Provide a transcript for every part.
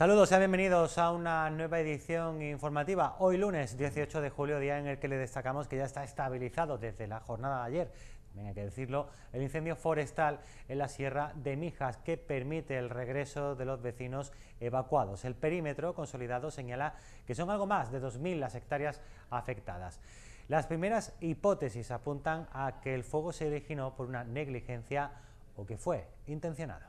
Saludos, sean bienvenidos a una nueva edición informativa. Hoy lunes 18 de julio, día en el que le destacamos que ya está estabilizado desde la jornada de ayer también hay que decirlo, el incendio forestal en la Sierra de Mijas, que permite el regreso de los vecinos evacuados. El perímetro consolidado señala que son algo más de 2.000 las hectáreas afectadas. Las primeras hipótesis apuntan a que el fuego se originó por una negligencia o que fue intencionado.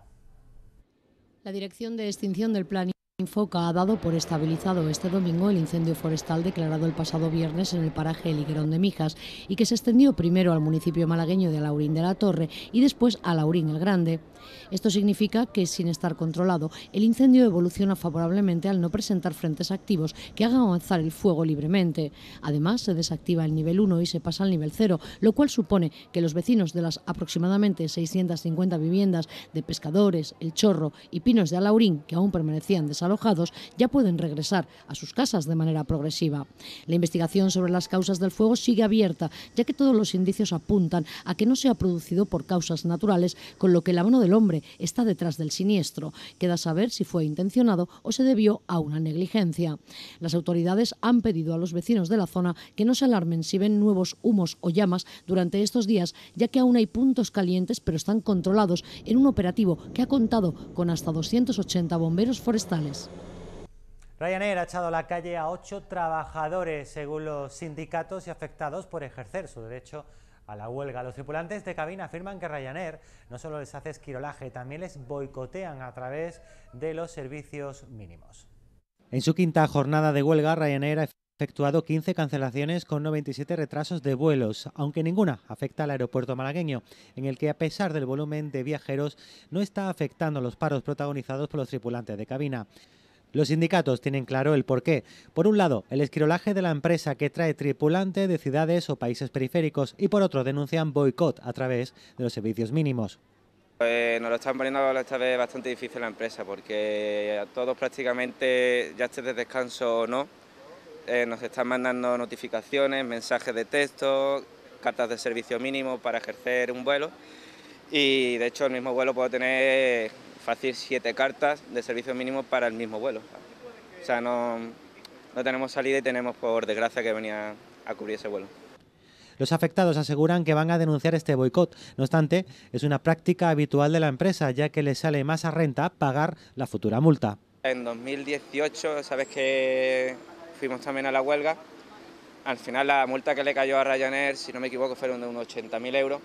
La Dirección de Extinción del Plan enfoca ha dado por estabilizado este domingo el incendio forestal declarado el pasado viernes en el paraje El Higuerón de Mijas y que se extendió primero al municipio malagueño de Alaurín de la Torre y después a Alaurín el Grande. Esto significa que, sin estar controlado, el incendio evoluciona favorablemente al no presentar frentes activos que hagan avanzar el fuego libremente. Además, se desactiva el nivel 1 y se pasa al nivel 0, lo cual supone que los vecinos de las aproximadamente 650 viviendas de pescadores, El Chorro y Pinos de Alaurín, que aún permanecían desalojados, ya pueden regresar a sus casas de manera progresiva. La investigación sobre las causas del fuego sigue abierta, ya que todos los indicios apuntan a que no se ha producido por causas naturales, con lo que la mano del hombre está detrás del siniestro. Queda saber si fue intencionado o se debió a una negligencia. Las autoridades han pedido a los vecinos de la zona que no se alarmen si ven nuevos humos o llamas durante estos días, ya que aún hay puntos calientes, pero están controlados en un operativo que ha contado con hasta 280 bomberos forestales. Ryanair ha echado a la calle a ocho trabajadores, según los sindicatos y afectados por ejercer su derecho a la huelga. Los tripulantes de cabina afirman que Ryanair no solo les hace esquirolaje, también les boicotean a través de los servicios mínimos. En su quinta jornada de huelga, Ryanair efectuado 15 cancelaciones con 97 retrasos de vuelos, aunque ninguna afecta al aeropuerto malagueño, en el que a pesar del volumen de viajeros no está afectando los paros protagonizados por los tripulantes de cabina. Los sindicatos tienen claro el porqué. Por un lado, el esquirolaje de la empresa que trae tripulante de ciudades o países periféricos y por otro denuncian boicot a través de los servicios mínimos. Pues, nos lo están poniendo esta vez bastante difícil la empresa porque a todos prácticamente, ya esté de descanso o no, eh, nos están mandando notificaciones, mensajes de texto, cartas de servicio mínimo para ejercer un vuelo y de hecho el mismo vuelo puedo tener fácil siete cartas de servicio mínimo para el mismo vuelo. O sea, no, no tenemos salida y tenemos por desgracia que venía a cubrir ese vuelo. Los afectados aseguran que van a denunciar este boicot. No obstante, es una práctica habitual de la empresa, ya que les sale más a renta pagar la futura multa. En 2018, sabes que fuimos también a la huelga. Al final la multa que le cayó a Ryanair, si no me equivoco, fueron de unos 80.000 euros,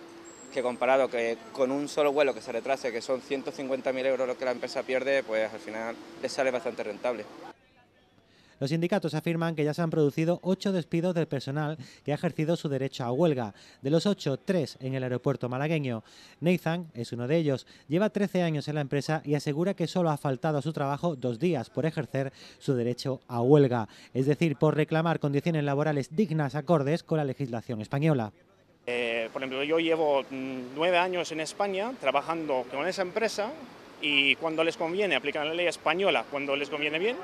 que comparado que con un solo vuelo que se retrase, que son 150.000 euros lo que la empresa pierde, pues al final le sale bastante rentable. Los sindicatos afirman que ya se han producido ocho despidos del personal que ha ejercido su derecho a huelga. De los ocho, tres en el aeropuerto malagueño. Nathan es uno de ellos. Lleva 13 años en la empresa y asegura que solo ha faltado a su trabajo dos días por ejercer su derecho a huelga, es decir, por reclamar condiciones laborales dignas acordes con la legislación española. Eh, por ejemplo, yo llevo mm, nueve años en España trabajando con esa empresa y cuando les conviene aplican la ley española, cuando les conviene bien,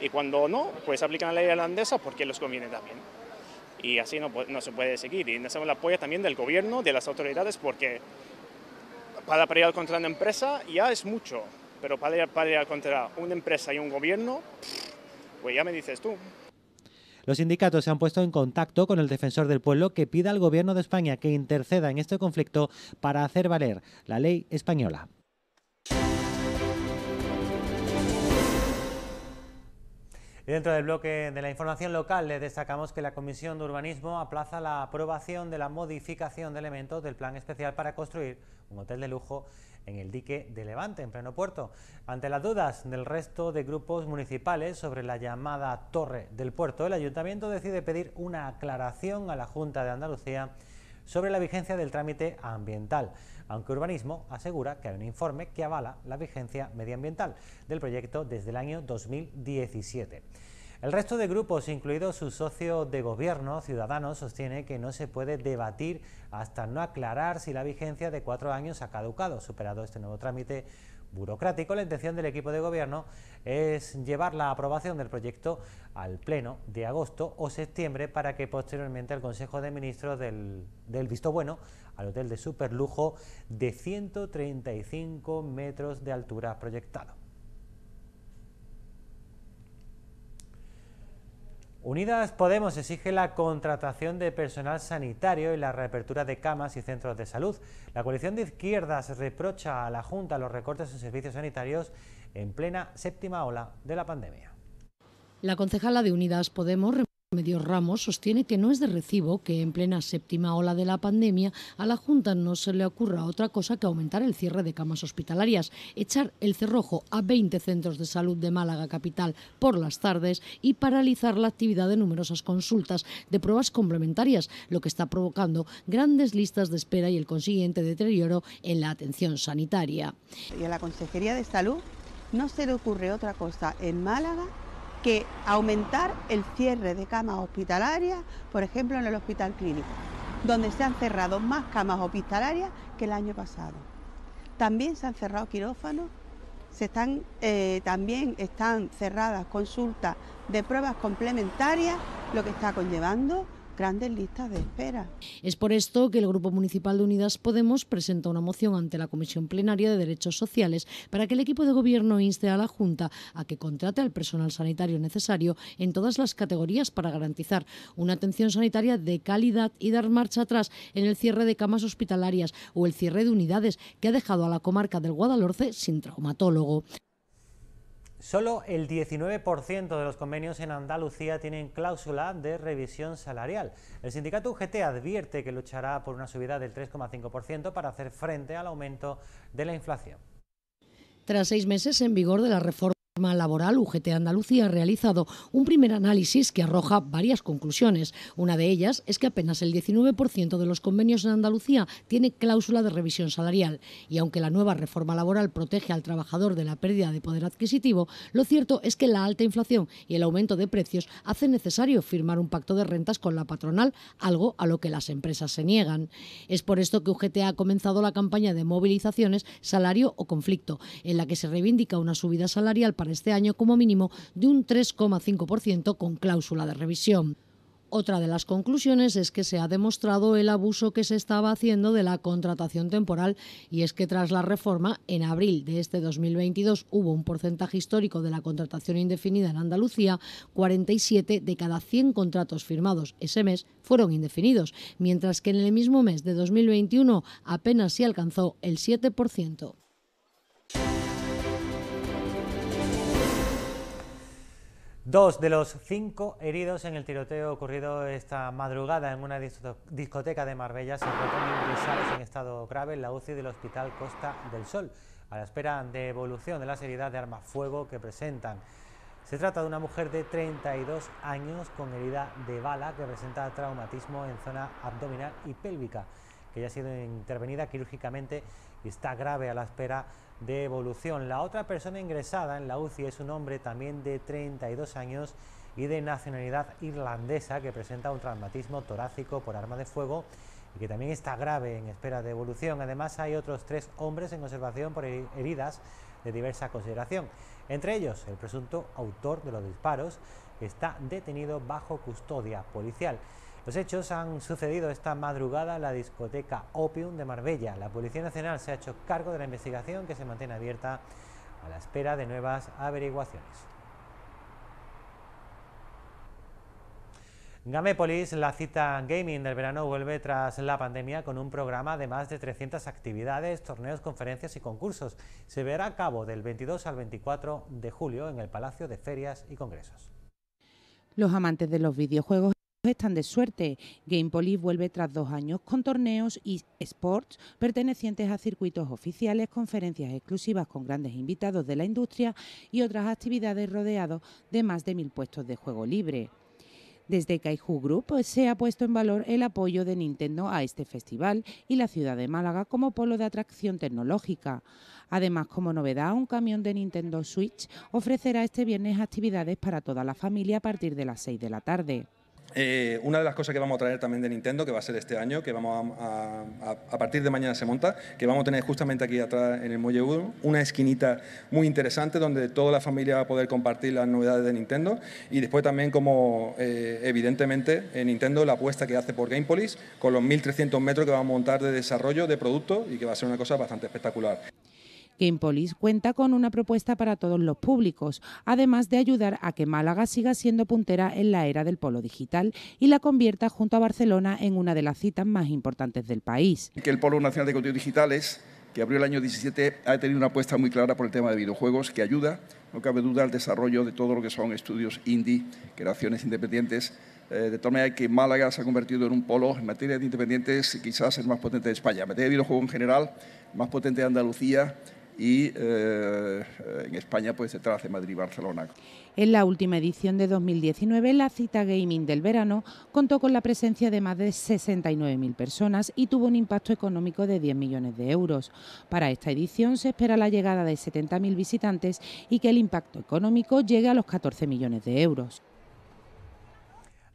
y cuando no, pues aplican la ley holandesa porque les conviene también. Y así no, se puede seguir. Y necesitamos el apoyo también del gobierno, de las autoridades, porque para pelear contra una empresa ya es mucho, pero para pelear contra una empresa y un gobierno, pues ya me dices tú. Los sindicatos se han puesto en contacto con el defensor del pueblo que pida al gobierno de España que interceda en este conflicto para hacer valer la ley española. Y dentro del bloque de la información local le destacamos que la Comisión de Urbanismo aplaza la aprobación de la modificación de elementos del plan especial para construir un hotel de lujo en el dique de Levante, en pleno puerto. Ante las dudas del resto de grupos municipales sobre la llamada Torre del Puerto, el Ayuntamiento decide pedir una aclaración a la Junta de Andalucía sobre la vigencia del trámite ambiental, aunque Urbanismo asegura que hay un informe que avala la vigencia medioambiental del proyecto desde el año 2017. El resto de grupos, incluido su socio de gobierno, Ciudadanos, sostiene que no se puede debatir hasta no aclarar si la vigencia de cuatro años ha caducado, superado este nuevo trámite burocrático, la intención del equipo de gobierno es llevar la aprobación del proyecto al Pleno de agosto o septiembre para que posteriormente el Consejo de Ministros del, del visto bueno al hotel de superlujo de 135 metros de altura proyectado. Unidas Podemos exige la contratación de personal sanitario y la reapertura de camas y centros de salud. La coalición de izquierdas reprocha a la Junta los recortes en servicios sanitarios en plena séptima ola de la pandemia. La concejala de Unidas Podemos Medio Ramos sostiene que no es de recibo que en plena séptima ola de la pandemia a la Junta no se le ocurra otra cosa que aumentar el cierre de camas hospitalarias, echar el cerrojo a 20 centros de salud de Málaga capital por las tardes y paralizar la actividad de numerosas consultas de pruebas complementarias, lo que está provocando grandes listas de espera y el consiguiente deterioro en la atención sanitaria. Y a la Consejería de Salud no se le ocurre otra cosa en Málaga que aumentar el cierre de camas hospitalarias, por ejemplo en el hospital clínico, donde se han cerrado más camas hospitalarias que el año pasado. También se han cerrado quirófanos, se están, eh, también están cerradas consultas de pruebas complementarias, lo que está conllevando grandes de espera. Es por esto que el Grupo Municipal de Unidas Podemos presenta una moción ante la Comisión Plenaria de Derechos Sociales para que el equipo de gobierno inste a la Junta a que contrate al personal sanitario necesario en todas las categorías para garantizar una atención sanitaria de calidad y dar marcha atrás en el cierre de camas hospitalarias o el cierre de unidades que ha dejado a la comarca del Guadalhorce sin traumatólogo. Solo el 19% de los convenios en Andalucía tienen cláusula de revisión salarial. El sindicato UGT advierte que luchará por una subida del 3,5% para hacer frente al aumento de la inflación. Tras seis meses en vigor de la reforma laboral, UGT Andalucía ha realizado un primer análisis que arroja varias conclusiones. Una de ellas es que apenas el 19% de los convenios en Andalucía tiene cláusula de revisión salarial y aunque la nueva reforma laboral protege al trabajador de la pérdida de poder adquisitivo, lo cierto es que la alta inflación y el aumento de precios hace necesario firmar un pacto de rentas con la patronal, algo a lo que las empresas se niegan. Es por esto que UGT ha comenzado la campaña de movilizaciones Salario o Conflicto, en la que se reivindica una subida salarial para este año como mínimo de un 3,5% con cláusula de revisión. Otra de las conclusiones es que se ha demostrado el abuso que se estaba haciendo de la contratación temporal y es que tras la reforma, en abril de este 2022 hubo un porcentaje histórico de la contratación indefinida en Andalucía, 47 de cada 100 contratos firmados ese mes fueron indefinidos, mientras que en el mismo mes de 2021 apenas se alcanzó el 7%. Dos de los cinco heridos en el tiroteo ocurrido esta madrugada en una discoteca de Marbella se encuentran ingresados en estado grave en la UCI del Hospital Costa del Sol, a la espera de evolución de las heridas de arma fuego que presentan. Se trata de una mujer de 32 años con herida de bala que presenta traumatismo en zona abdominal y pélvica, que ya ha sido intervenida quirúrgicamente y está grave a la espera de de evolución. La otra persona ingresada en la UCI es un hombre también de 32 años y de nacionalidad irlandesa que presenta un traumatismo torácico por arma de fuego y que también está grave en espera de evolución. Además hay otros tres hombres en conservación por heridas de diversa consideración. Entre ellos, el presunto autor de los disparos está detenido bajo custodia policial. Los hechos han sucedido esta madrugada en la discoteca Opium de Marbella. La Policía Nacional se ha hecho cargo de la investigación que se mantiene abierta a la espera de nuevas averiguaciones. Gamepolis, la cita gaming del verano, vuelve tras la pandemia con un programa de más de 300 actividades, torneos, conferencias y concursos. Se verá a cabo del 22 al 24 de julio en el Palacio de Ferias y Congresos. Los amantes de los videojuegos están de suerte. Gamepolis vuelve tras dos años con torneos y sports pertenecientes a circuitos oficiales, conferencias exclusivas con grandes invitados de la industria y otras actividades rodeados de más de mil puestos de juego libre. Desde Kaiju Group se ha puesto en valor el apoyo de Nintendo a este festival y la ciudad de Málaga como polo de atracción tecnológica. Además, como novedad, un camión de Nintendo Switch ofrecerá este viernes actividades para toda la familia a partir de las 6 de la tarde. Eh, una de las cosas que vamos a traer también de Nintendo, que va a ser este año, que vamos a, partir de mañana se monta, que vamos a tener justamente aquí atrás en el Muelle 1, una esquinita muy interesante donde toda la familia va a poder compartir las novedades de Nintendo y después también como eh, evidentemente eh, Nintendo la apuesta que hace por Gamepolis con los 1.300 metros que va a montar de desarrollo de producto y que va a ser una cosa bastante espectacular. Gamepolis cuenta con una propuesta para todos los públicos, además de ayudar a que Málaga siga siendo puntera en la era del polo digital y la convierta junto a Barcelona en una de las citas más importantes del país. Que el Polo Nacional de Contenidos Digitales, que abrió el año 17, ha tenido una apuesta muy clara por el tema de videojuegos que ayuda, no cabe duda, al desarrollo de todo lo que son estudios indie, creaciones independientes eh, de tal manera que Málaga se ha convertido en un polo en materia de independientes quizás el más potente de España. En materia de videojuegos en general, más potente de Andalucía, y eh, en España pues se trace Madrid-Barcelona. En la última edición de 2019, la cita gaming del verano contó con la presencia de más de 69.000 personas y tuvo un impacto económico de 10 millones de euros. Para esta edición se espera la llegada de 70.000 visitantes y que el impacto económico llegue a los 14 millones de euros.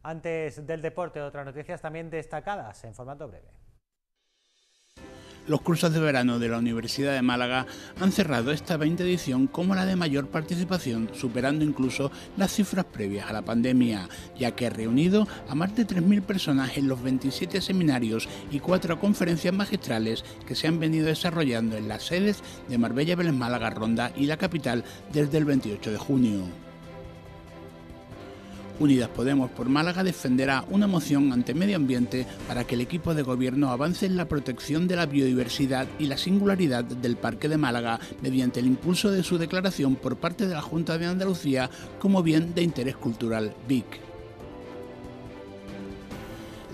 Antes del deporte, otras noticias también destacadas en formato breve. Los cursos de verano de la Universidad de Málaga han cerrado esta 20 edición como la de mayor participación, superando incluso las cifras previas a la pandemia, ya que ha reunido a más de 3.000 personas en los 27 seminarios y cuatro conferencias magistrales que se han venido desarrollando en las sedes de Marbella, Vélez Málaga, Ronda y la capital desde el 28 de junio. Unidas Podemos por Málaga defenderá una moción ante Medio Ambiente para que el equipo de gobierno avance en la protección de la biodiversidad y la singularidad del Parque de Málaga mediante el impulso de su declaración por parte de la Junta de Andalucía como bien de interés cultural BIC.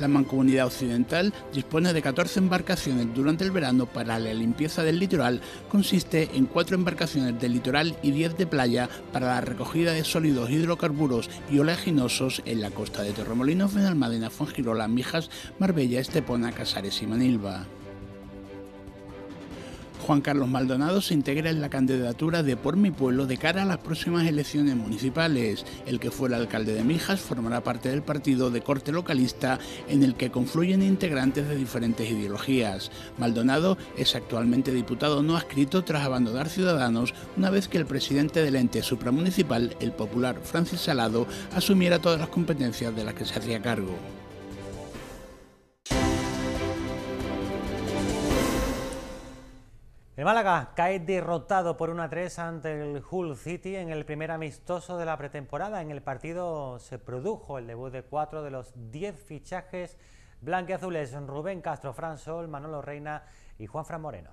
La Mancomunidad Occidental dispone de 14 embarcaciones durante el verano para la limpieza del litoral. Consiste en 4 embarcaciones de litoral y 10 de playa para la recogida de sólidos hidrocarburos y oleaginosos en la costa de Torremolinos, Benalmádena, Fuengirola, Mijas, Marbella, Estepona, Casares y Manilva. Juan Carlos Maldonado se integra en la candidatura de Por mi Pueblo de cara a las próximas elecciones municipales. El que el alcalde de Mijas formará parte del partido de corte localista en el que confluyen integrantes de diferentes ideologías. Maldonado es actualmente diputado no adscrito tras abandonar Ciudadanos una vez que el presidente del ente supramunicipal, el popular Francis Salado, asumiera todas las competencias de las que se hacía cargo. El Málaga cae derrotado por 1-3 ante el Hull City en el primer amistoso de la pretemporada. En el partido se produjo el debut de cuatro de los diez fichajes blanqueazules, Rubén Castro, Fran Sol, Manolo Reina y Juan Fran Moreno.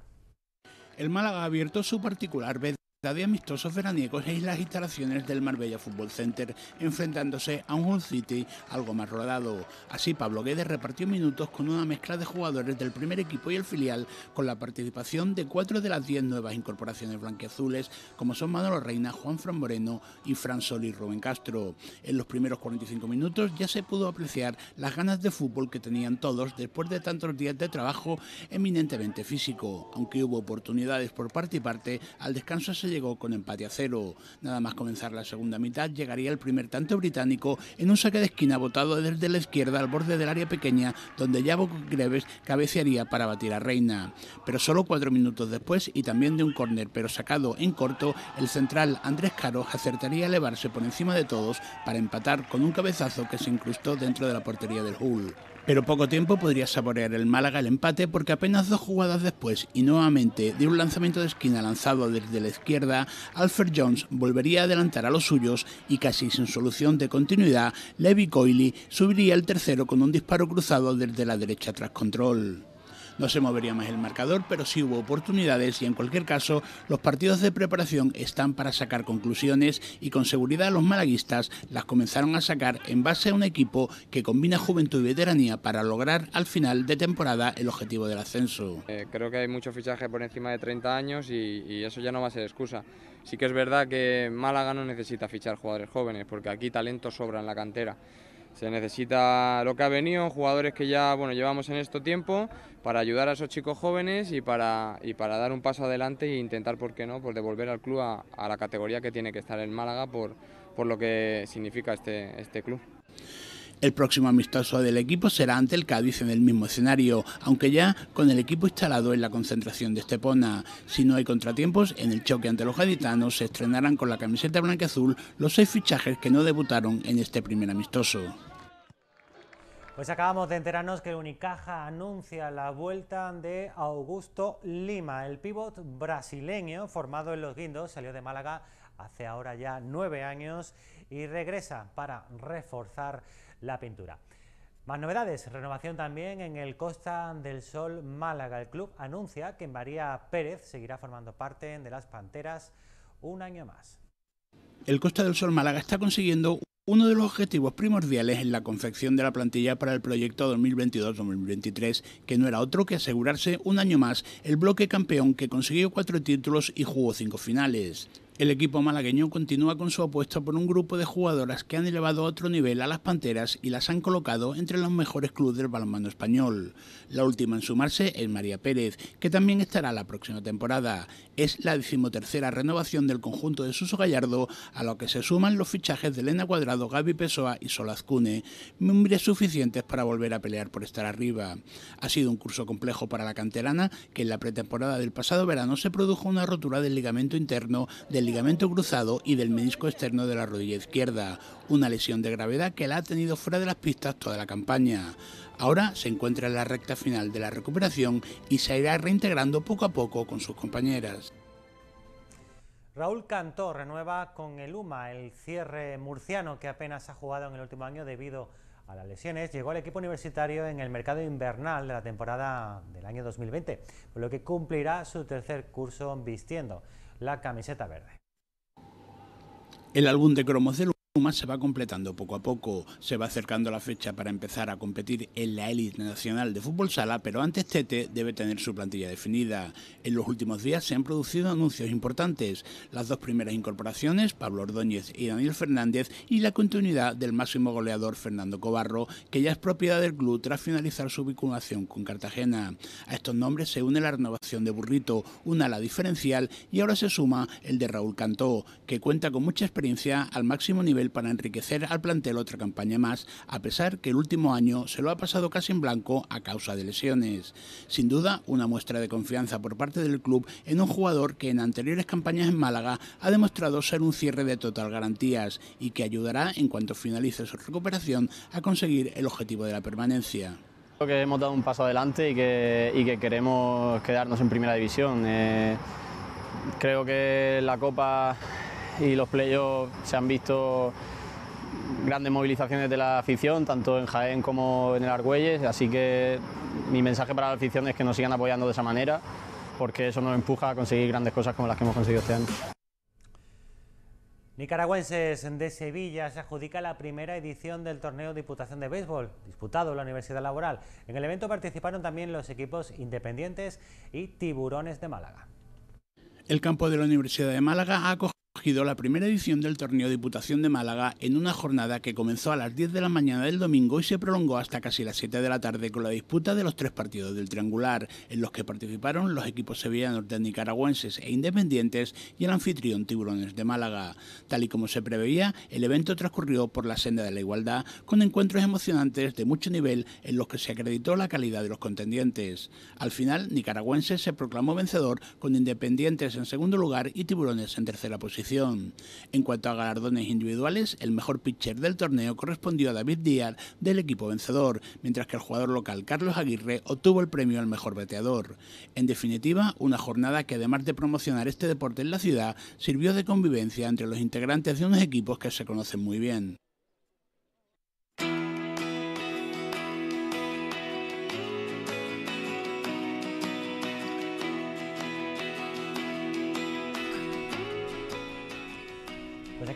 El Málaga ha abierto su particular vez de amistosos veraniegos en las instalaciones del Marbella Fútbol Center, enfrentándose a un City algo más rodado. Así, Pablo Guedes repartió minutos con una mezcla de jugadores del primer equipo y el filial, con la participación de cuatro de las diez nuevas incorporaciones blanquiazules, como son Manolo Reina, Juan Fran Moreno y Fran Sol y Rubén Castro. En los primeros 45 minutos ya se pudo apreciar las ganas de fútbol que tenían todos después de tantos días de trabajo eminentemente físico. Aunque hubo oportunidades por parte y parte, al descanso se llegó llegó con empate a cero. Nada más comenzar la segunda mitad, llegaría el primer tanto británico en un saque de esquina botado desde la izquierda al borde del área pequeña, donde Yabo Greves cabecearía para batir a Reina. Pero solo cuatro minutos después, y también de un córner, pero sacado en corto, el central Andrés Caro... acertaría a elevarse por encima de todos para empatar con un cabezazo que se incrustó dentro de la portería del Hull. Pero poco tiempo podría saborear el Málaga el empate porque apenas dos jugadas después y nuevamente de un lanzamiento de esquina lanzado desde la izquierda, Alfred Jones volvería a adelantar a los suyos y casi sin solución de continuidad, Levi Coily subiría el tercero con un disparo cruzado desde la derecha tras control. No se movería más el marcador, pero sí hubo oportunidades y en cualquier caso los partidos de preparación están para sacar conclusiones y con seguridad los malaguistas las comenzaron a sacar en base a un equipo que combina juventud y veteranía para lograr al final de temporada el objetivo del ascenso. Eh, creo que hay mucho fichaje por encima de 30 años y, y eso ya no va a ser excusa. Sí que es verdad que Málaga no necesita fichar jugadores jóvenes porque aquí talento sobra en la cantera. Se necesita lo que ha venido, jugadores que ya bueno, llevamos en esto tiempo, para ayudar a esos chicos jóvenes y para, para dar un paso adelante e intentar, ¿por qué no?, pues devolver al club a, la categoría que tiene que estar en Málaga por, por lo que significa este, este club. El próximo amistoso del equipo será ante el Cádiz en el mismo escenario, aunque ya con el equipo instalado en la concentración de Estepona. Si no hay contratiempos, en el choque ante los gaditanos se estrenarán con la camiseta blanca azul los seis fichajes que no debutaron en este primer amistoso. Pues acabamos de enterarnos que Unicaja anuncia la vuelta de Augusto Lima. El pívot brasileño, formado en Los Guindos, salió de Málaga hace ahora ya nueve años y regresa para reforzar la pintura. Más novedades, renovación también en el Costa del Sol Málaga. El club anuncia que María Pérez seguirá formando parte de las Panteras un año más. El Costa del Sol Málaga está consiguiendo uno de los objetivos primordiales en la confección de la plantilla para el proyecto 2022-2023, que no era otro que asegurarse un año más el bloque campeón que consiguió cuatro títulos y jugó cinco finales. El equipo malagueño continúa con su apuesta por un grupo de jugadoras que han elevado a otro nivel a las Panteras y las han colocado entre los mejores clubes del balonmano español. La última en sumarse es María Pérez, que también estará la próxima temporada es la decimotercera renovación del conjunto de Suso Gallardo, a lo que se suman los fichajes de Elena Cuadrado, Gaby Pessoa y Solazcune, miembros suficientes para volver a pelear por estar arriba. Ha sido un curso complejo para la canterana, que en la pretemporada del pasado verano se produjo una rotura del ligamento interno, del ligamento cruzado y del menisco externo de la rodilla izquierda, una lesión de gravedad que la ha tenido fuera de las pistas toda la campaña. Ahora se encuentra en la recta final de la recuperación y se irá reintegrando poco a poco con sus compañeras. Raúl Cantó renueva con el UMA, el cierre murciano que apenas ha jugado en el último año debido a las lesiones. Llegó al equipo universitario en el mercado invernal de la temporada del año 2020, por lo que cumplirá su tercer curso vistiendo la camiseta verde. El álbum de cromos se va completando poco a poco, se va acercando la fecha para empezar a competir en la élite nacional de fútbol sala, pero antes Tete debe tener su plantilla definida. En los últimos días se han producido anuncios importantes, las dos primeras incorporaciones, Pablo Ordóñez y Daniel Fernández, y la continuidad del máximo goleador Fernando Cobarro, que ya es propiedad del club tras finalizar su vinculación con Cartagena. A estos nombres se une la renovación de Burrito, un ala diferencial, y ahora se suma el de Raúl Cantó, que cuenta con mucha experiencia al máximo nivel para enriquecer al plantel otra campaña más, a pesar que el último año se lo ha pasado casi en blanco a causa de lesiones. Sin duda, una muestra de confianza por parte del club en un jugador que en anteriores campañas en Málaga ha demostrado ser un cierre de total garantías y que ayudará en cuanto finalice su recuperación a conseguir el objetivo de la permanencia. Creo que hemos dado un paso adelante y que, que queremos quedarnos en primera división. Eh, creo que la Copa y los playoffs se han visto grandes movilizaciones de la afición, tanto en Jaén como en el Argüelles, así que mi mensaje para la afición es que nos sigan apoyando de esa manera, porque eso nos empuja a conseguir grandes cosas como las que hemos conseguido este año. Nicaragüenses de Sevilla se adjudica la primera edición del torneo Diputación de Béisbol, disputado en la Universidad Laboral. En el evento participaron también los equipos Independientes y Tiburones de Málaga. El campo de la Universidad de Málaga ha la primera edición del torneo Diputación de Málaga en una jornada que comenzó a las 10 de la mañana del domingo y se prolongó hasta casi las 7 de la tarde con la disputa de los tres partidos del triangular, en los que participaron los equipos sevillanos de nicaragüenses e independientes y el anfitrión Tiburones de Málaga. Tal y como se preveía, el evento transcurrió por la senda de la igualdad con encuentros emocionantes de mucho nivel en los que se acreditó la calidad de los contendientes. Al final, Nicaragüenses se proclamó vencedor con Independientes en segundo lugar y Tiburones en tercera posición. En cuanto a galardones individuales, el mejor pitcher del torneo correspondió a David Díaz del equipo vencedor, mientras que el jugador local Carlos Aguirre obtuvo el premio al mejor bateador. En definitiva, una jornada que además de promocionar este deporte en la ciudad, sirvió de convivencia entre los integrantes de unos equipos que se conocen muy bien.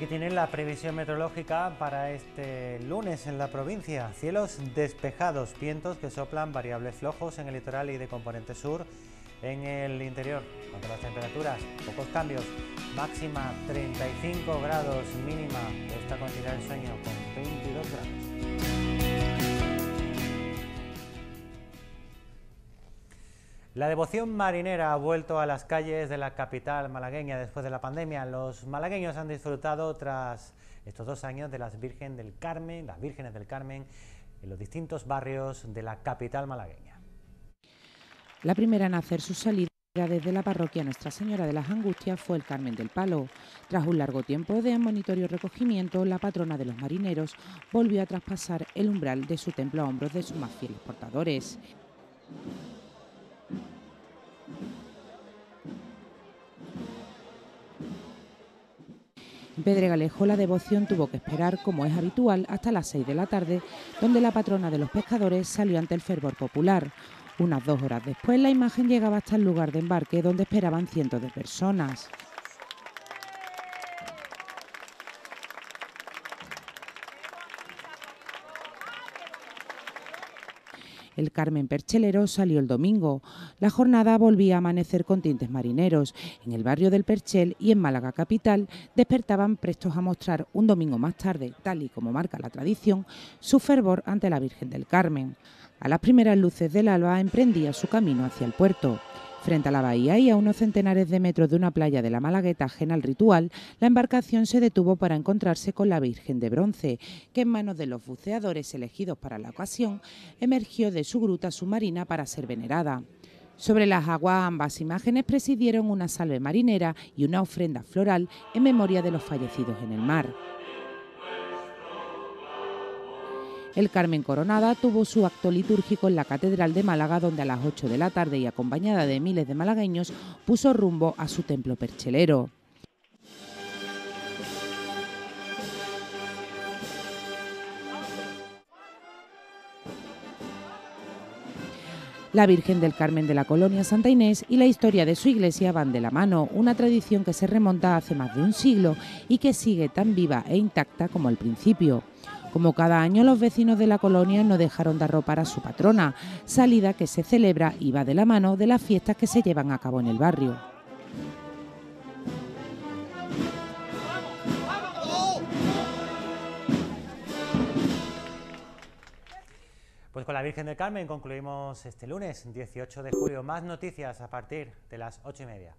aquí tienen la previsión meteorológica para este lunes en la provincia. Cielos despejados, vientos que soplan variables flojos en el litoral y de componente sur en el interior. Cuanto las temperaturas, pocos cambios. Máxima 35 grados, mínima. esta cantidad de sueño con 22 grados. La devoción marinera ha vuelto a las calles de la capital malagueña después de la pandemia. Los malagueños han disfrutado tras estos dos años de las Virgen del Carmen, las Vírgenes del Carmen, en los distintos barrios de la capital malagueña. La primera en hacer su salida desde la parroquia Nuestra Señora de las Angustias fue el Carmen del Palo. Tras un largo tiempo de monitorio recogimiento, la patrona de los marineros volvió a traspasar el umbral de su templo a hombros de sus más fieles portadores. En Pedregalejo la devoción tuvo que esperar, como es habitual, hasta las 6 de la tarde, donde la patrona de los pescadores salió ante el fervor popular. Unas dos horas después la imagen llegaba hasta el lugar de embarque donde esperaban cientos de personas. El Carmen Perchelero salió el domingo. La jornada volvía a amanecer con tintes marineros. En el barrio del Perchel y en Málaga capital despertaban prestos a mostrar un domingo más tarde, tal y como marca la tradición, su fervor ante la Virgen del Carmen. A las primeras luces del alba emprendía su camino hacia el puerto. Frente a la bahía y a unos centenares de metros de una playa de la Malagueta ajena al ritual, la embarcación se detuvo para encontrarse con la Virgen de Bronce, que en manos de los buceadores elegidos para la ocasión, emergió de su gruta submarina para ser venerada. Sobre las aguas ambas imágenes presidieron una salve marinera y una ofrenda floral en memoria de los fallecidos en el mar. El Carmen Coronada tuvo su acto litúrgico en la Catedral de Málaga, donde a las 8 de la tarde y acompañada de miles de malagueños puso rumbo a su templo perchelero. La Virgen del Carmen de la colonia Santa Inés y la historia de su iglesia van de la mano, una tradición que se remonta hace más de un siglo y que sigue tan viva e intacta como al principio. Como cada año, los vecinos de la colonia no dejaron de arropar a su patrona, salida que se celebra y va de la mano de las fiestas que se llevan a cabo en el barrio. Pues con la Virgen del Carmen concluimos este lunes 18 de julio. Más noticias a partir de las ocho y media.